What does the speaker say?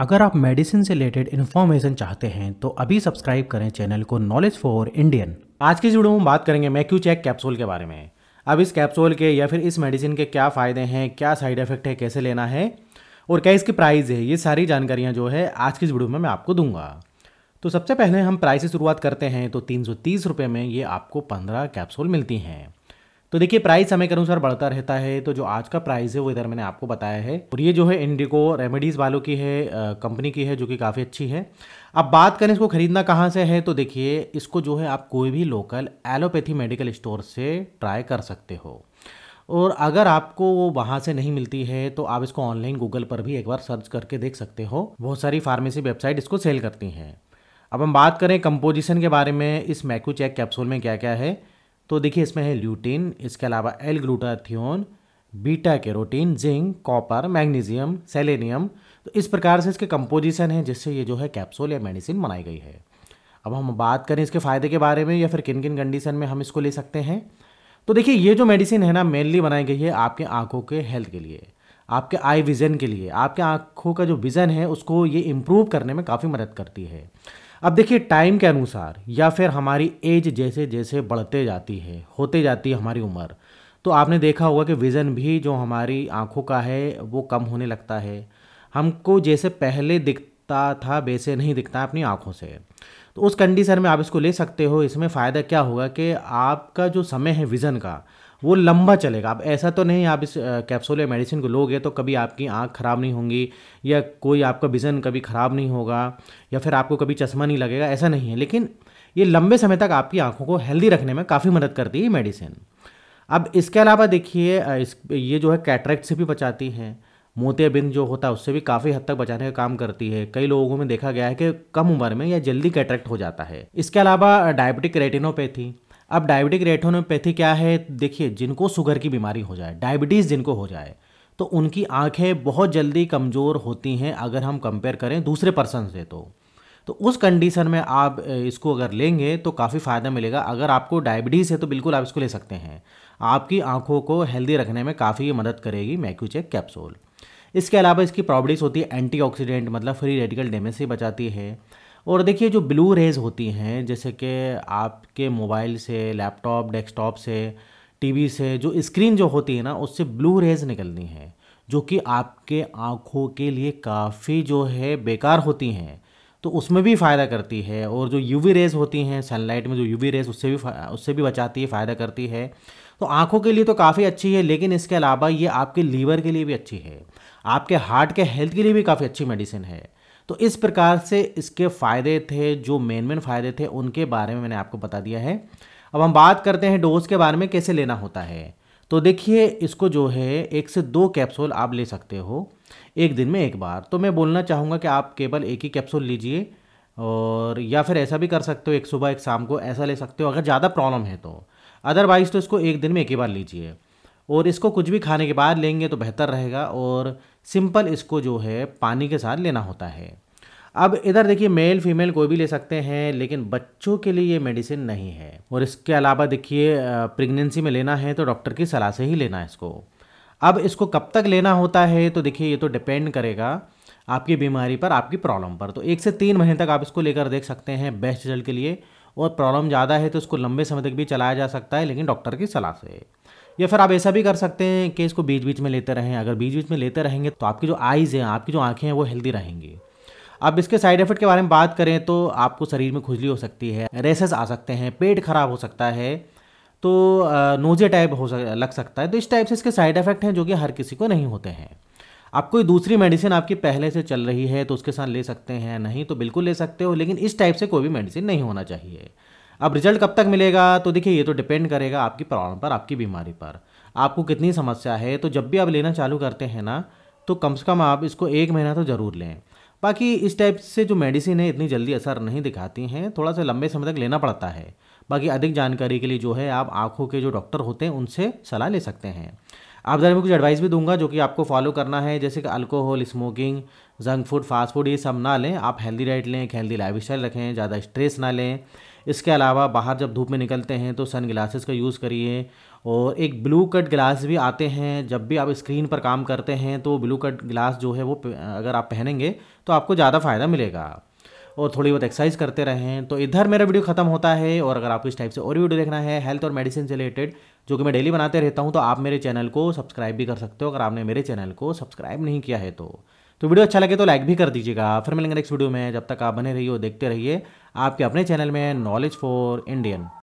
अगर आप मेडिसिन से रिलेटेड इन्फॉर्मेशन चाहते हैं तो अभी सब्सक्राइब करें चैनल को नॉलेज फॉर इंडियन आज की वीडियो में बात करेंगे मैक्यू चेक कैप्सूल के बारे में अब इस कैप्सूल के या फिर इस मेडिसिन के क्या फ़ायदे हैं क्या साइड इफेक्ट है कैसे लेना है और क्या इसकी प्राइस है ये सारी जानकारियाँ जो है आज की इस वीडियो में मैं आपको दूंगा तो सबसे पहले हम प्राइस से शुरुआत करते हैं तो तीन सौ में ये आपको पंद्रह कैप्सूल मिलती हैं तो देखिए प्राइस समय के अनुसार बढ़ता रहता है तो जो आज का प्राइस है वो इधर मैंने आपको बताया है और ये जो है इंडिगो रेमेडीज़ वालों की है कंपनी की है जो कि काफ़ी अच्छी है अब बात करें इसको ख़रीदना कहाँ से है तो देखिए इसको जो है आप कोई भी लोकल एलोपैथी मेडिकल स्टोर से ट्राई कर सकते हो और अगर आपको वो वहाँ से नहीं मिलती है तो आप इसको ऑनलाइन गूगल पर भी एक बार सर्च करके देख सकते हो बहुत सारी फार्मेसी वेबसाइट इसको सेल करती हैं अब हम बात करें कंपोजिशन के बारे में इस मैक्यूचैक कैप्सूल में क्या क्या है तो देखिए इसमें है ल्यूटीन इसके अलावा L glutathione beta carotene zinc copper magnesium selenium तो इस प्रकार से इसके कंपोजिशन है जिससे ये जो है कैप्सूल या मेडिसिन बनाई गई है अब हम बात करें इसके फ़ायदे के बारे में या फिर किन किन कंडीशन में हम इसको ले सकते हैं तो देखिए ये जो मेडिसिन है ना मेनली बनाई गई है आपके आंखों के हेल्थ के लिए आपके आई विज़न के लिए आपके आंखों का जो विज़न है उसको ये इम्प्रूव करने में काफ़ी मदद करती है अब देखिए टाइम के अनुसार या फिर हमारी एज जैसे जैसे बढ़ते जाती है होते जाती है हमारी उम्र तो आपने देखा होगा कि विज़न भी जो हमारी आँखों का है वो कम होने लगता है हमको जैसे पहले दिखता था वैसे नहीं दिखता अपनी आँखों से तो उस कंडीशन में आप इसको ले सकते हो इसमें फ़ायदा क्या होगा कि आपका जो समय है विज़न का वो लंबा चलेगा अब ऐसा तो नहीं आप इस कैप्सूल या मेडिसिन को लोगे तो कभी आपकी आँख ख़राब नहीं होंगी या कोई आपका विज़न कभी ख़राब नहीं होगा या फिर आपको कभी चश्मा नहीं लगेगा ऐसा नहीं है लेकिन ये लंबे समय तक आपकी आँखों को हेल्दी रखने में काफ़ी मदद करती है ये मेडिसिन अब इसके अलावा देखिए इस ये जो है कैटरेक्ट से भी बचाती हैं मोतियाबिंद जो होता है उससे भी काफ़ी हद तक बचाने का काम करती है कई लोगों में देखा गया है कि कम उम्र में या जल्दी कैटरेक्ट हो जाता है इसके अलावा डायबिटिक रेटिनोपैथी अब डायबिटिक रेटोनोपैथी क्या है देखिए जिनको शुगर की बीमारी हो जाए डायबिटीज़ जिनको हो जाए तो उनकी आंखें बहुत जल्दी कमज़ोर होती हैं अगर हम कंपेयर करें दूसरे पर्सन से तो तो उस कंडीशन में आप इसको अगर लेंगे तो काफ़ी फ़ायदा मिलेगा अगर आपको डायबिटीज़ है तो बिल्कुल आप इसको ले सकते हैं आपकी आंखों को हेल्दी रखने में काफ़ी मदद करेगी मैक्यूचेक कैप्सूल इसके अलावा इसकी प्रॉपर्टीज़ होती है एंटीऑक्सीडेंट मतलब फ्री रेडिकल डैमेज से बचाती है और देखिए जो ब्लू रेज होती हैं जैसे कि आपके मोबाइल से लैपटॉप डेस्कटॉप से टीवी से जो स्क्रीन जो होती है ना उससे ब्लू रेज निकलनी है जो कि आपके आँखों के लिए काफ़ी जो है बेकार होती हैं तो उसमें भी फ़ायदा करती है और जो यूवी रेज होती हैं सनलाइट में जो यूवी रेज उससे भी उससे भी बचाती है फ़ायदा करती है तो आँखों के लिए तो काफ़ी अच्छी है लेकिन इसके अलावा ये आपके लीवर के लिए भी अच्छी है आपके हार्ट के हेल्थ के लिए भी काफ़ी अच्छी मेडिसिन है तो इस प्रकार से इसके फ़ायदे थे जो मेन मेन फ़ायदे थे उनके बारे में मैंने आपको बता दिया है अब हम बात करते हैं डोज के बारे में कैसे लेना होता है तो देखिए इसको जो है एक से दो कैप्सूल आप ले सकते हो एक दिन में एक बार तो मैं बोलना चाहूँगा कि आप केवल एक ही कैप्सूल लीजिए और या फिर ऐसा भी कर सकते हो एक सुबह एक शाम को ऐसा ले सकते हो अगर ज़्यादा प्रॉब्लम है तो अदरवाइज़ तो इसको एक दिन में एक ही बार लीजिए और इसको कुछ भी खाने के बाद लेंगे तो बेहतर रहेगा और सिंपल इसको जो है पानी के साथ लेना होता है अब इधर देखिए मेल फीमेल कोई भी ले सकते हैं लेकिन बच्चों के लिए ये मेडिसिन नहीं है और इसके अलावा देखिए प्रेगनेंसी में लेना है तो डॉक्टर की सलाह से ही लेना है इसको अब इसको कब तक लेना होता है तो देखिए ये तो डिपेंड करेगा आपकी बीमारी पर आपकी प्रॉब्लम पर तो एक से तीन महीने तक आप इसको लेकर देख सकते हैं बेस्ट रिजल्ट के लिए और प्रॉब्लम ज़्यादा है तो इसको लंबे समय तक भी चलाया जा सकता है लेकिन डॉक्टर की सलाह से या फिर आप ऐसा भी कर सकते हैं कि इसको बीच बीच में लेते रहें अगर बीच बीच में लेते रहेंगे तो आपकी जो आइज़ हैं आपकी जो आँखें हैं वो हेल्दी रहेंगी अब इसके साइड इफेक्ट के बारे में बात करें तो आपको शरीर में खुजली हो सकती है रेसेस आ सकते हैं पेट खराब हो सकता है तो नोजे टाइप हो सक लग सकता है तो इस टाइप से इसके साइड इफेक्ट हैं जो कि हर किसी को नहीं होते हैं आप कोई दूसरी मेडिसिन आपकी पहले से चल रही है तो उसके साथ ले सकते हैं नहीं तो बिल्कुल ले सकते हो लेकिन इस टाइप से कोई भी मेडिसिन नहीं होना चाहिए अब रिजल्ट कब तक मिलेगा तो देखिए ये तो डिपेंड करेगा आपकी प्रॉब्लम पर आपकी बीमारी पर आपको कितनी समस्या है तो जब भी आप लेना चालू करते हैं ना तो कम से कम आप इसको एक महीना तो ज़रूर लें बाकी इस टाइप से जो मेडिसिन है इतनी जल्दी असर नहीं दिखाती हैं थोड़ा सा लंबे समय तक लेना पड़ता है बाकी अधिक जानकारी के लिए जो है आप आँखों के जो डॉक्टर होते हैं उनसे सलाह ले सकते हैं आप ज़रा मैं कुछ एडवाइस भी दूंगा जो कि आपको फॉलो करना है जैसे कि alcohol smoking junk food fast food ये सब ना लें आप हेल्दी डाइट लें एक हेल्दी लाइफ स्टाइल रखें ज़्यादा स्ट्रेस ना लें इसके अलावा बाहर जब धूप में निकलते हैं तो सन ग्लासेस का यूज़ करिए और एक ब्लू कट ग्लास भी आते हैं जब भी आप स्क्रीन पर काम करते हैं तो ब्लू कट ग्लास जो है वो अगर आप पहनेंगे तो आपको ज़्यादा फ़ायदा मिलेगा और थोड़ी बहुत एक्सरसाइज करते रहें तो इधर मेरा वीडियो ख़त्म होता है और अगर आपको इस टाइप से और वीडियो देखना है हेल्थ और मेडिसिन से रिलेटेड जो कि मैं डेली बनाते रहता हूँ तो आप मेरे चैनल को सब्सक्राइब भी कर सकते हो अगर आपने मेरे चैनल को सब्सक्राइब नहीं किया है तो तो वीडियो अच्छा लगे तो लाइक भी कर दीजिएगा फिर मिलेंगे नेक्स्ट वीडियो में जब तक आप बने रहिए देखते रहिए आपके अपने चैनल में नॉलेज फॉर इंडियन